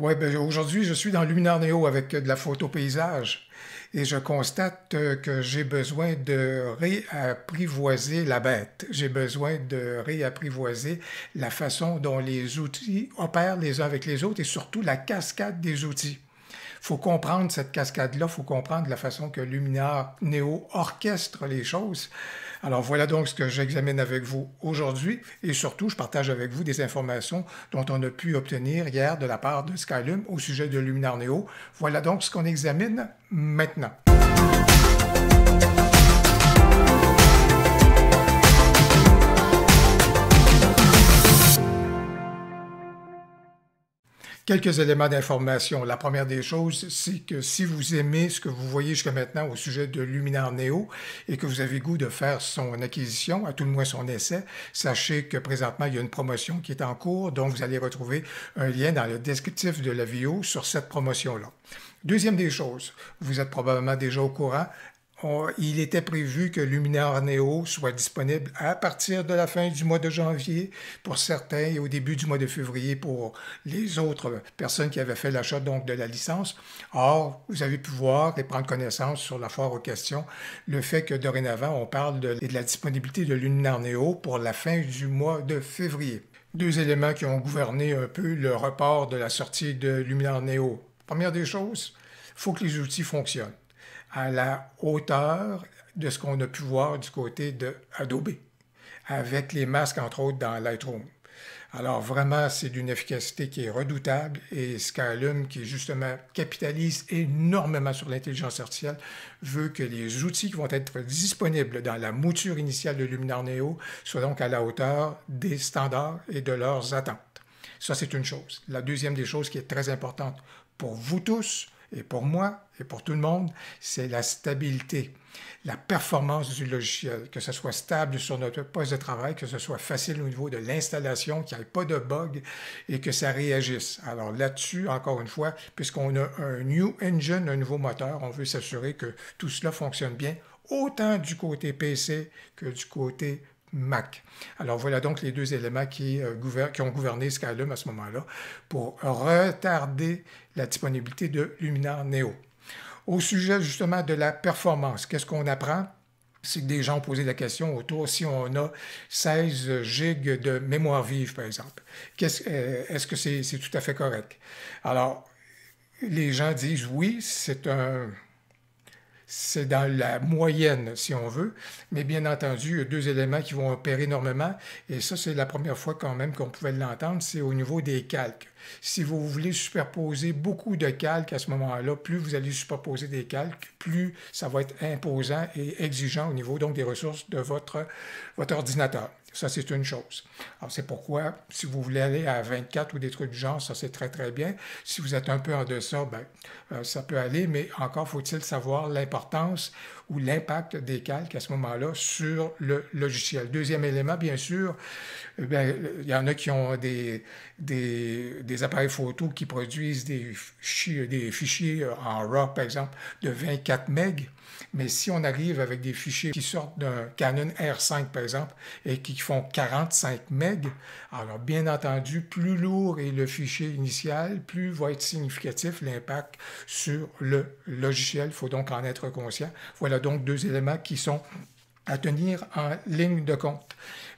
Oui, ben aujourd'hui, je suis dans Luminar Néo avec euh, de la photo paysage et je constate euh, que j'ai besoin de réapprivoiser la bête. J'ai besoin de réapprivoiser la façon dont les outils opèrent les uns avec les autres et surtout la cascade des outils faut comprendre cette cascade-là, faut comprendre la façon que Luminar Neo orchestre les choses. Alors voilà donc ce que j'examine avec vous aujourd'hui et surtout je partage avec vous des informations dont on a pu obtenir hier de la part de Skylum au sujet de Luminar Neo. Voilà donc ce qu'on examine maintenant. Quelques éléments d'information. La première des choses, c'est que si vous aimez ce que vous voyez jusqu'à maintenant au sujet de Luminar Neo et que vous avez goût de faire son acquisition, à tout le moins son essai, sachez que présentement, il y a une promotion qui est en cours, dont vous allez retrouver un lien dans le descriptif de la vidéo sur cette promotion-là. Deuxième des choses, vous êtes probablement déjà au courant, il était prévu que Luminar Neo soit disponible à partir de la fin du mois de janvier pour certains et au début du mois de février pour les autres personnes qui avaient fait l'achat donc de la licence. Or, vous avez pu voir et prendre connaissance sur la foire aux questions le fait que dorénavant, on parle de, la disponibilité de Luminar Neo pour la fin du mois de février. Deux éléments qui ont gouverné un peu le report de la sortie de Luminar Neo. Première des choses, il faut que les outils fonctionnent à la hauteur de ce qu'on a pu voir du côté de Adobe, avec les masques, entre autres, dans Lightroom. Alors vraiment, c'est d'une efficacité qui est redoutable et Skylum, qui justement capitalise énormément sur l'intelligence artificielle, veut que les outils qui vont être disponibles dans la mouture initiale de Luminar Neo soient donc à la hauteur des standards et de leurs attentes. Ça, c'est une chose. La deuxième des choses qui est très importante pour vous tous et pour moi, et pour tout le monde, c'est la stabilité, la performance du logiciel, que ce soit stable sur notre poste de travail, que ce soit facile au niveau de l'installation, qu'il n'y ait pas de bug et que ça réagisse. Alors là-dessus, encore une fois, puisqu'on a un new engine, un nouveau moteur, on veut s'assurer que tout cela fonctionne bien, autant du côté PC que du côté Mac. Alors voilà donc les deux éléments qui, euh, qui ont gouverné Skylum à ce moment-là pour retarder la disponibilité de Luminar Neo. Au sujet justement de la performance, qu'est-ce qu'on apprend? C'est que des gens ont posé la question autour si on a 16 gigs de mémoire vive, par exemple. Euh, est-ce que c'est tout à fait correct? Alors, les gens disent oui, c'est un, c'est dans la moyenne, si on veut. Mais bien entendu, il y a deux éléments qui vont opérer énormément. Et ça, c'est la première fois quand même qu'on pouvait l'entendre, c'est au niveau des calques. Si vous voulez superposer beaucoup de calques à ce moment-là, plus vous allez superposer des calques, plus ça va être imposant et exigeant au niveau donc des ressources de votre ordinateur. Ça, c'est une chose. Alors, c'est pourquoi, si vous voulez aller à 24 ou des trucs du genre, ça, c'est très, très bien. Si vous êtes un peu en deçà, ben, euh, ça peut aller, mais encore faut-il savoir l'importance ou l'impact des calques à ce moment-là sur le logiciel. Deuxième élément, bien sûr, euh, ben, il y en a qui ont des, des, appareils photo qui produisent des fichiers, des fichiers en RAW, par exemple, de 24 MB. Mais si on arrive avec des fichiers qui sortent d'un Canon R5, par exemple, et qui font 45 MB, alors bien entendu, plus lourd est le fichier initial, plus va être significatif l'impact sur le logiciel. Il faut donc en être conscient. Voilà donc deux éléments qui sont à tenir en ligne de compte.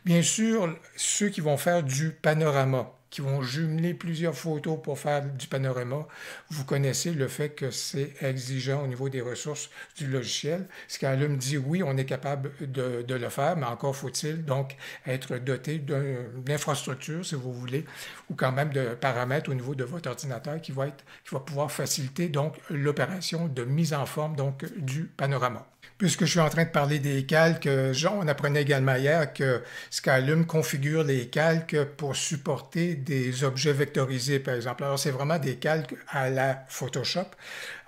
Bien sûr, ceux qui vont faire du panorama, qui vont jumeler plusieurs photos pour faire du panorama, vous connaissez le fait que c'est exigeant au niveau des ressources du logiciel. Ce me dit, oui, on est capable de, le faire, mais encore faut-il donc être doté d'une infrastructure, si vous voulez, ou quand même de paramètres au niveau de votre ordinateur qui va, être, qui va pouvoir faciliter donc l'opération de mise en forme donc du panorama. Puisque je suis en train de parler des calques, euh, on apprenait également hier que Skylum configure les calques pour supporter des objets vectorisés, par exemple. Alors, c'est vraiment des calques à la Photoshop.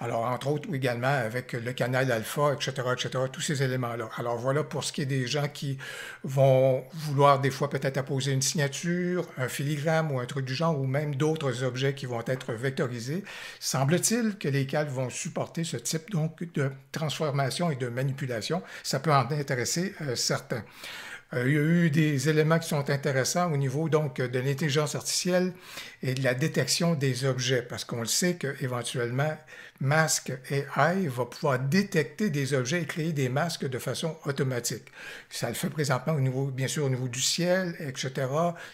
Alors, entre autres, également avec le canal alpha, etc., etc., tous ces éléments-là. Alors, voilà pour ce qui est des gens qui vont vouloir des fois peut-être apposer une signature, un filigramme ou un truc du genre, ou même d'autres objets qui vont être vectorisés. Semble-t-il que les cales vont supporter ce type donc de transformation et de manipulation. Ça peut en intéresser euh, certains. Euh, il y a eu des éléments qui sont intéressants au niveau donc de l'intelligence artificielle et de la détection des objets, parce qu'on le sait qu'éventuellement, masque AI va pouvoir détecter des objets et créer des masques de façon automatique. Ça le fait présentement au niveau, bien sûr, au niveau du ciel, etc.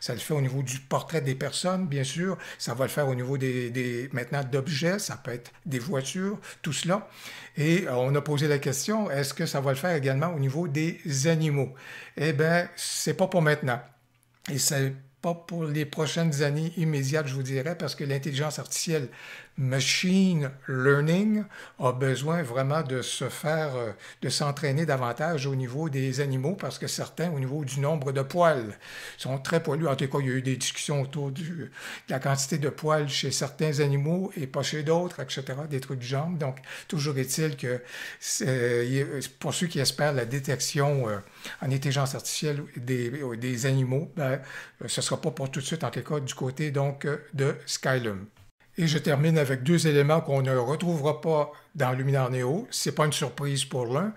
Ça le fait au niveau du portrait des personnes, bien sûr. Ça va le faire au niveau des, des maintenant d'objets. Ça peut être des voitures, tout cela. Et euh, on a posé la question est-ce que ça va le faire également au niveau des animaux Eh bien, c'est pas pour maintenant. Et n'est pas pour les prochaines années immédiates, je vous dirais, parce que l'intelligence artificielle machine learning a besoin vraiment de se faire, euh, de s'entraîner davantage au niveau des animaux parce que certains, au niveau du nombre de poils, sont très poilus. En tout cas, il y a eu des discussions autour du, de la quantité de poils chez certains animaux et pas chez d'autres, etc., des trucs du genre. Donc, toujours est-il que pour ceux qui espèrent la détection euh, en intelligence artificielle des, animaux, ben, euh, ce ne sera pas pour tout de suite, en tout cas, du côté donc de Skylum. Et je termine avec deux éléments qu'on ne retrouvera pas dans Luminar Neo. C'est pas une surprise pour l'un.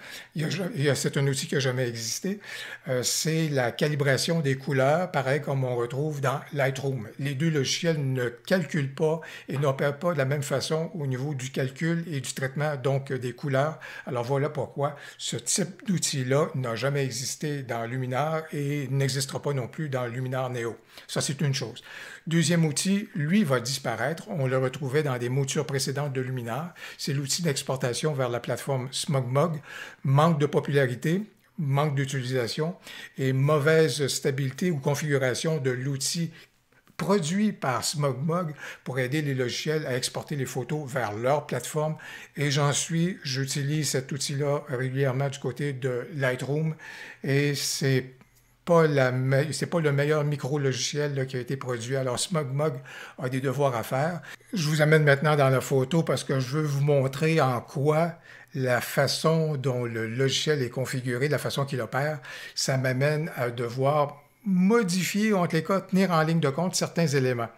C'est un outil qui n'a jamais existé. Euh, c'est la calibration des couleurs, pareil comme on retrouve dans Lightroom. Les deux logiciels ne calculent pas et n'opèrent pas de la même façon au niveau du calcul et du traitement donc des couleurs. Alors voilà pourquoi ce type d'outil-là n'a jamais existé dans Luminar et n'existera pas non plus dans Luminar Neo. Ça, c'est une chose. Deuxième outil, lui, va disparaître. On le retrouvait dans des moutures précédentes de Luminar. C'est l'outil d'exportation vers la plateforme SmogMog, manque de popularité, manque d'utilisation et mauvaise stabilité ou configuration de l'outil produit par SmogMog pour aider les logiciels à exporter les photos vers leur plateforme. Et j'en suis, j'utilise cet outil-là régulièrement du côté de Lightroom et c'est c'est pas le meilleur micro logiciel qui a été produit. Alors SmugMug a des devoirs à faire. Je vous amène maintenant dans la photo parce que je veux vous montrer en quoi la façon dont le logiciel est configuré, la façon qu'il opère, ça m'amène à devoir modifier ou en les cas tenir en ligne de compte certains éléments.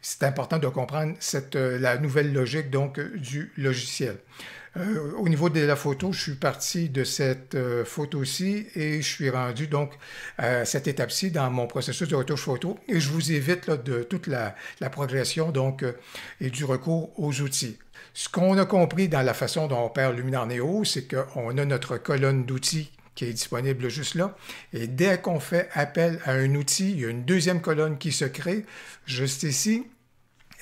C'est important de comprendre cette, euh, la nouvelle logique donc euh, du logiciel. Euh, au niveau de la photo, je suis parti de cette euh, photo-ci et je suis rendu donc à cette étape-ci dans mon processus de retouche photo et je vous évite de toute la, progression donc euh, et du recours aux outils. Ce qu'on a compris dans la façon dont on perd Luminar Neo, c'est qu'on a notre colonne d'outils qui est disponible juste là. Et dès qu'on fait appel à un outil, il y a une deuxième colonne qui se crée juste ici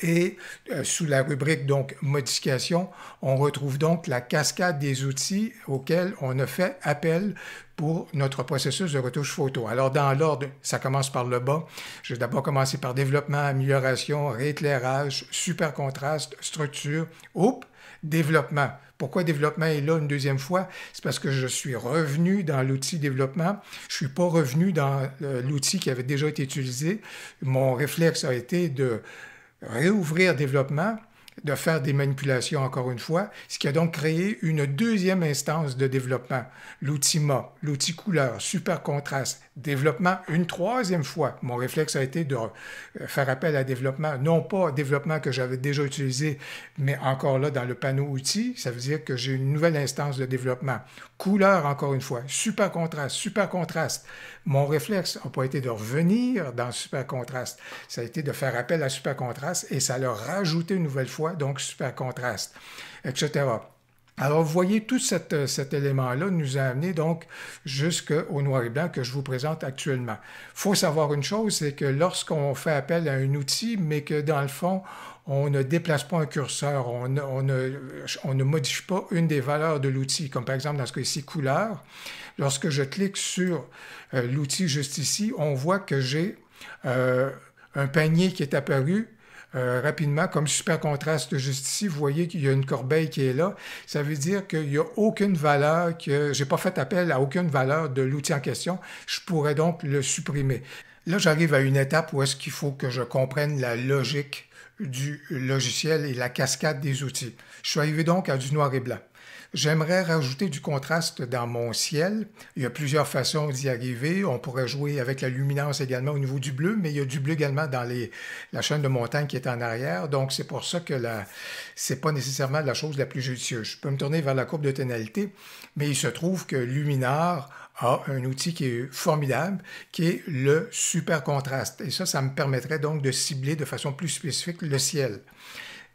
et euh, sous la rubrique donc modification, on retrouve donc la cascade des outils auxquels on a fait appel pour notre processus de retouche photo. Alors dans l'ordre, ça commence par le bas. Je vais d'abord commencé par développement, amélioration, rééclairage, super contraste, structure, oups, développement. Pourquoi développement est là une deuxième fois? C'est parce que je suis revenu dans l'outil développement. Je ne suis pas revenu dans euh, l'outil qui avait déjà été utilisé. Mon réflexe a été de réouvrir développement, de faire des manipulations encore une fois, ce qui a donc créé une deuxième instance de développement, l'outil MA, l'outil couleur, super contraste, développement une troisième fois. Mon réflexe a été de euh, faire appel à développement, non pas développement que j'avais déjà utilisé, mais encore là dans le panneau outils, ça veut dire que j'ai une nouvelle instance de développement. Couleur, encore une fois, super contraste, super contraste. Mon réflexe n'a pas été de revenir dans super contraste, ça a été de faire appel à super contraste et ça leur rajouté une nouvelle fois, donc super contraste, etc. Alors, vous voyez, tout euh, cet élément-là nous a amené donc jusqu'au noir et blanc que je vous présente actuellement. Il faut savoir une chose, c'est que lorsqu'on fait appel à un outil, mais que dans le fond, on ne déplace pas un curseur, on, ne, modifie pas une des valeurs de l'outil, comme par exemple dans ce cas couleur. Lorsque je clique sur euh, l'outil juste ici, on voit que j'ai euh, un panier qui est apparu euh, rapidement, comme super contraste juste ici, vous voyez qu'il y a une corbeille qui est là. Ça veut dire qu'il n'y a aucune valeur, que j'ai pas fait appel à aucune valeur de l'outil en question. Je pourrais donc le supprimer. Là, j'arrive à une étape où est-ce qu'il faut que je comprenne la logique du logiciel et la cascade des outils. Je suis arrivé donc à du noir et blanc. J'aimerais rajouter du contraste dans mon ciel. Il y a plusieurs façons d'y arriver. On pourrait jouer avec la luminance également au niveau du bleu, mais il y a du bleu également dans les, la chaîne de montagne qui est en arrière. Donc, c'est pour ça que ce n'est pas nécessairement la chose la plus judicieuse. Je peux me tourner vers la courbe de tonalité, mais il se trouve que Luminar un outil qui est formidable, qui est le super contraste. Et ça, ça me permettrait donc de cibler de façon plus spécifique le ciel.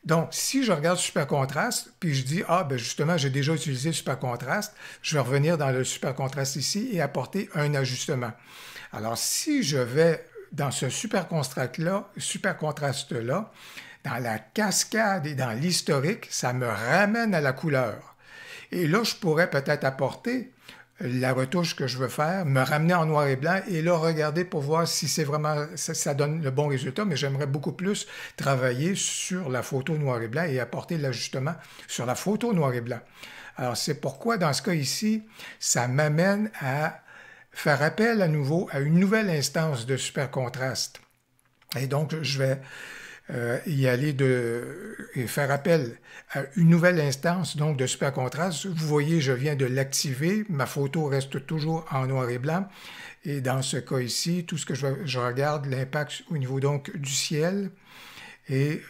Donc, si je regarde super contraste, puis je dis, ah, ben justement, j'ai déjà utilisé super contraste, je vais revenir dans le super contraste ici et apporter un ajustement. Alors, si je vais dans ce super contraste-là, super contraste-là, dans la cascade et dans l'historique, ça me ramène à la couleur. Et là, je pourrais peut-être apporter la retouche que je veux faire, me ramener en noir et blanc et là regarder pour voir si c'est vraiment ça, donne le bon résultat. Mais j'aimerais beaucoup plus travailler sur la photo noir et blanc et apporter l'ajustement sur la photo noir et blanc. Alors c'est pourquoi dans ce cas ici, ça m'amène à faire appel à nouveau à une nouvelle instance de super contraste. Et donc je vais euh, aller et faire appel à une nouvelle instance donc de super contraste. Vous voyez, je viens de l'activer. Ma photo reste toujours en noir et blanc. Et dans ce cas ici, tout ce que je, je regarde, l'impact au niveau donc du ciel. Et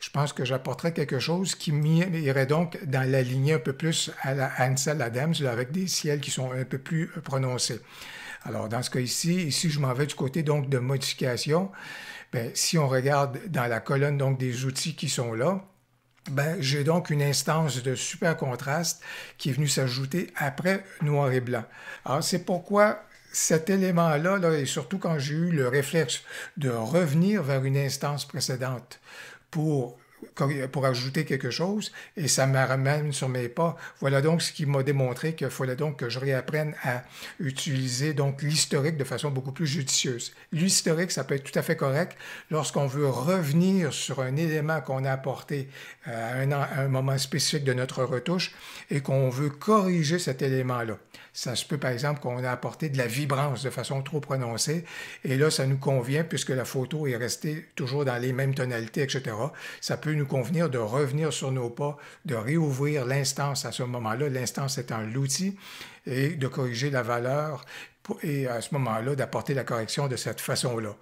je pense que j'apporterai quelque chose qui irait donc dans la ligne un peu plus à la Ansel Adams, avec des ciels qui sont un peu plus euh, prononcés. Alors, dans ce cas ici, ici, je m'en vais du côté donc de modification. Ben, si on regarde dans la colonne donc, des outils qui sont là, ben, j'ai donc une instance de super contraste qui est venue s'ajouter après noir et blanc. Alors, c'est pourquoi cet élément-là, là, et surtout quand j'ai eu le réflexe de revenir vers une instance précédente pour pour ajouter quelque chose et ça me ramène sur mes pas. Voilà donc ce qui m'a démontré qu'il fallait donc que je réapprenne à utiliser donc l'historique de façon beaucoup plus judicieuse. L'historique, ça peut être tout à fait correct lorsqu'on veut revenir sur un élément qu'on a apporté euh, à un moment spécifique de notre retouche et qu'on veut corriger cet élément-là. Ça se peut, par exemple, qu'on a apporté de la vibrance de façon trop prononcée. Et là, ça nous convient puisque la photo est restée toujours dans les mêmes tonalités, etc. Ça peut nous convenir de revenir sur nos pas, de réouvrir l'instance à ce moment-là, l'instance étant l'outil, et de corriger la valeur et à ce moment-là d'apporter la correction de cette façon-là.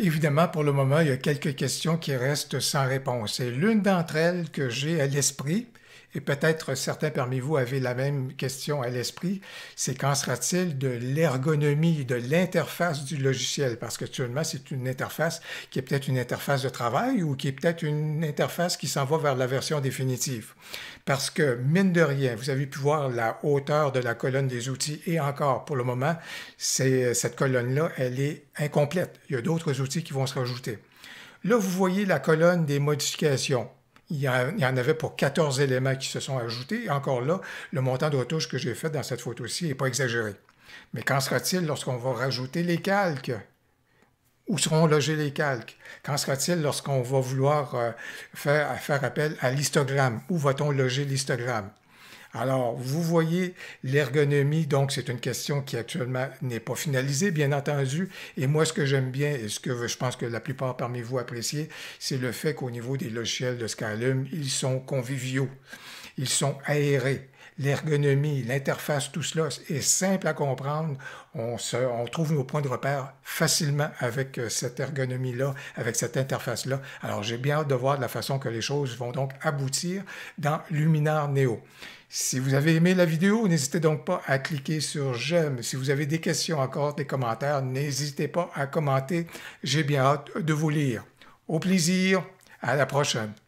Évidemment, pour le moment, il y a quelques questions qui restent sans réponse. Et l'une d'entre elles que j'ai à l'esprit, et peut-être certains parmi vous avaient la même question à l'esprit, c'est qu'en sera-t-il de l'ergonomie, de l'interface du logiciel? Parce qu'actuellement, c'est une interface qui est peut-être une interface de travail ou qui est peut-être une interface qui s'en va vers la version définitive. Parce que, mine de rien, vous avez pu voir la hauteur de la colonne des outils et encore, pour le moment, cette colonne-là, elle est incomplète. Il y a d'autres outils qui vont se rajouter. Là, vous voyez la colonne des modifications. Il y, en avait pour 14 éléments qui se sont ajoutés. Encore là, le montant de retouche que j'ai fait dans cette photo-ci n'est pas exagéré. Mais qu'en sera-t-il lorsqu'on va rajouter les calques? Où seront logés les calques? Qu'en sera-t-il lorsqu'on va vouloir euh, faire, faire appel à l'histogramme? Où va-t-on loger l'histogramme? Alors, vous voyez l'ergonomie, donc c'est une question qui actuellement n'est pas finalisée, bien entendu. Et moi, ce que j'aime bien et ce que je pense que la plupart parmi vous appréciez, c'est le fait qu'au niveau des logiciels de Scalum, ils sont conviviaux, ils sont aérés l'ergonomie, l'interface, tout cela est simple à comprendre. On, se, on trouve nos points de repère facilement avec euh, cette ergonomie-là, avec cette interface-là. Alors j'ai bien hâte de voir de la façon que les choses vont donc aboutir dans Luminar Neo. Si vous avez aimé la vidéo, n'hésitez donc pas à cliquer sur j'aime. Si vous avez des questions encore, des commentaires, n'hésitez pas à commenter. J'ai bien hâte de vous lire. Au plaisir, à la prochaine.